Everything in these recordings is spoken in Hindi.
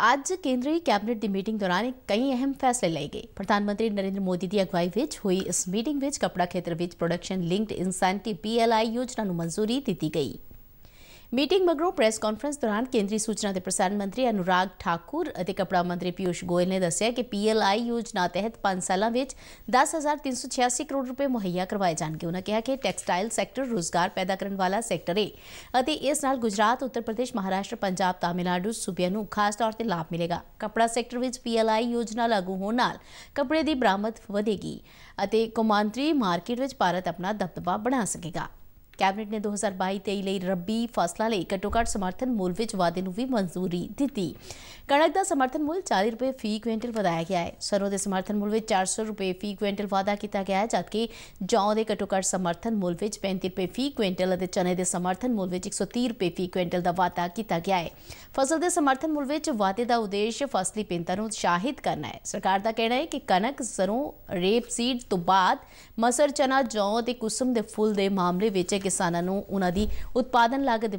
आज केंद्रीय कैबिनेट की मीटिंग दौरान कई अहम फैसले लिए गए प्रधानमंत्री नरेंद्र मोदी की अगुवाई ਵਿੱਚ ਹੋਈ ਇਸ ਮੀਟਿੰਗ ਵਿੱਚ ਕਪੜਾ ਖੇਤਰ ਵਿੱਚ ਪ੍ਰੋਡਕਸ਼ਨ ਲਿੰਕਡ ਇਨਸੈਂਟਿਵ ਪੀਐਲਆਈ ਯੋਜਨਾ ਨੂੰ ਮਨਜ਼ੂਰੀ ਦਿੱਤੀ ਗਈ ਮੀਟਿੰਗ ਮਗਰੋਂ ਪ੍ਰੈਸ ਕਾਨਫਰੰਸ ਦੌਰਾਨ ਕੇਂਦਰੀ ਸੂਚਨਾ ਤੇ ਪ੍ਰਸਾਰਣ ਮੰਤਰੀ ਅਨੁਰਾਗ ਠਾਕੁਰ ਅਤੇ ਕਪੜਾ ਮੰਤਰੀ ਪਿਊਸ਼ ਗੋਇਲ ਨੇ ਦੱਸਿਆ ਕਿ ਪੀਐਲਆਈ ਯੋਜਨਾ ਤਹਿਤ 5 ਸਾਲਾਂ ਵਿੱਚ 10386 ਕਰੋੜ ਰੁਪਏ ਮੁਹੱਈਆ ਕਰਵਾਏ ਜਾਣਗੇ ਉਹਨਾਂ ਕਿਹਾ ਕਿ ਟੈਕਸਟਾਈਲ ਸੈਕਟਰ ਰੋਜ਼ਗਾਰ ਪੈਦਾ ਕਰਨ ਵਾਲਾ ਸੈਕਟਰ ਹੈ ਅਤੇ ਇਸ ਨਾਲ ਗੁਜਰਾਤ ਉੱਤਰ ਪ੍ਰਦੇਸ਼ ਮਹਾਰਾਸ਼ਟਰ ਪੰਜਾਬ ਤਾਮਿਲਨਾਡੂ ਸੂਬਿਆਂ ਨੂੰ ਖਾਸ ਤੌਰ ਤੇ ਲਾਭ ਮਿਲੇਗਾ ਕਪੜਾ ਸੈਕਟਰ ਵਿੱਚ ਪੀਐਲਆਈ ਯੋਜਨਾ ਲਾਗੂ ਹੋਣ ਨਾਲ ਕਪੜੇ ਦੀ ਬਰਾਮਦ ਵਧੇਗੀ ਅਤੇ ਕੌਮਾਂਤਰੀ ਮਾਰਕੀਟ ਵਿੱਚ ਭਾਰਤ ਆਪਣਾ ਦਬਦਬਾ ਬਣਾ ਸਕੇਗਾ ਕੈਬਨਿਟ ਨੇ 2022-23 ਲਈ ਰੱਬੀ ਫਸਲਾਂ ਲਈ ਘੱਟੋ-ਘੱਟ ਸਮਰਥਨ ਮੁੱਲ ਵਿੱਚ ਵਾਧੇ ਨੂੰ ਵੀ ਮਨਜ਼ੂਰੀ ਦਿੱਤੀ ਕਣਕ ਦਾ ਸਮਰਥਨ ਮੁੱਲ 40 ਰੁਪਏ ਫੀ ਕੁਇੰਟਲ ਵਧਾਇਆ ਗਿਆ ਹੈ ਸਰੋਂ ਦੇ ਸਮਰਥਨ ਮੁੱਲ ਵਿੱਚ 400 ਰੁਪਏ ਫੀ ਕੁਇੰਟਲ ਵਾਧਾ ਕੀਤਾ ਗਿਆ ਹੈ ਜਦਕਿ ਜੌਂ ਦੇ ਘੱਟੋ-ਘੱਟ ਸਮਰਥਨ ਮੁੱਲ ਵਿੱਚ 35 ਰੁਪਏ ਫੀ ਕੁਇੰਟਲ ਅਤੇ ਚਨੇ ਦੇ ਸਮਰਥਨ ਮੁੱਲ ਵਿੱਚ 130 ਰੁਪਏ ਫੀ ਕੁਇੰਟਲ ਦਾ ਵਾਧਾ ਕੀਤਾ ਗਿਆ ਹੈ ਫਸਲ ਦੇ ਸਮਰਥਨ ਮੁੱਲ ਵਿੱਚ ਵਾਧੇ ਦਾ ਉਦੇਸ਼ ਫਸਲੀ ਪਿੰਤਾਂ ਨੂੰ ਉਤਸ਼ਾਹਿਤ ਕਰਨਾ ਹੈ ਸਰਕਾਰ ਦਾ ਕਹਿਣਾ ਹੈ ਕਿ ਕਣਕ ਸਰੋਂ ਰੇਪ ਸੀਡ ਤੋਂ ਬਾਅਦ ਮਸਰ ਚਨਾ ਜੌਂ ਤੇ ਕੁਸਮ ਦੇ ਫੁੱਲ ਦੇ ਮਾਮਲੇ ਵਿੱਚ किसानों ਕਿਸਾਨਾਂ ਨੂੰ ਉਹਨਾਂ ਦੀ ਉਤਪਾਦਨ ਲਾਗਤ ਦੇ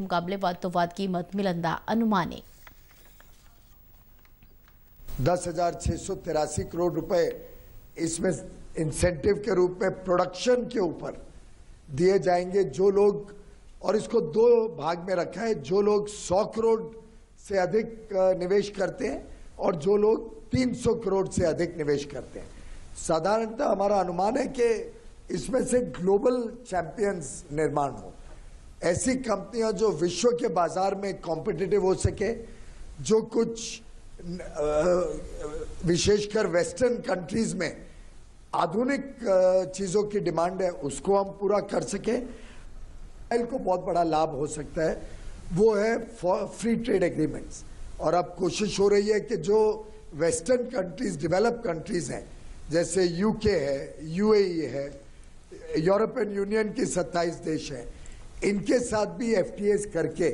कीमत मिलने का अनुमान है दस हजार छह सौ तिरासी करोड़ रुपए इसमें इंसेंटिव के रूप में प्रोडक्शन के ऊपर दिए जाएंगे जो लोग और इसको दो भाग में रखा है जो लोग सौ करोड़ से अधिक निवेश करते हैं और जो लोग तीन सौ करोड़ से अधिक निवेश करते हैं साधारणतः हमारा अनुमान है कि इसमें से ग्लोबल चैंपियंस निर्माण हो ऐसी कंपनियां जो विश्व के बाजार में कॉम्पिटिटिव हो सके जो कुछ विशेषकर वेस्टर्न कंट्रीज में आधुनिक चीजों की डिमांड है उसको हम पूरा कर सके को बहुत बड़ा लाभ हो सकता है वो है फ्री ट्रेड एग्रीमेंट्स और अब कोशिश हो रही है कि जो वेस्टर्न कंट्रीज डेवलप कंट्रीज हैं जैसे यूके है यूएई e है यूरोपियन यूनियन की 27 देश हैं इनके साथ भी एफ करके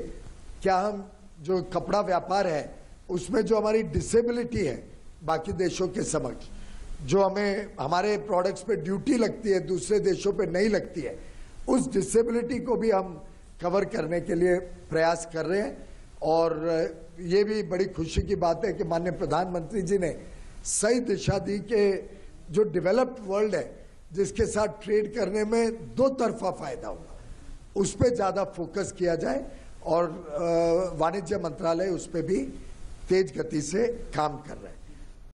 क्या हम जो कपड़ा व्यापार है उसमें जो हमारी डिसेबिलिटी है बाकी देशों के समक्ष जो हमें हमारे प्रोडक्ट्स पे ड्यूटी लगती है दूसरे देशों पे नहीं लगती है उस डिसेबिलिटी को भी हम कवर करने के लिए प्रयास कर रहे हैं और ये भी बड़ी खुशी की बात है कि माननीय प्रधानमंत्री जी ने सही दिशा दी कि जो डेवलप्ड वर्ल्ड है जिसके साथ ट्रेड करने में दो तरफा फायदा होगा उस पर ज़्यादा फोकस किया जाए और वाणिज्य मंत्रालय उस पर भी तेज गति से काम कर रहे हैं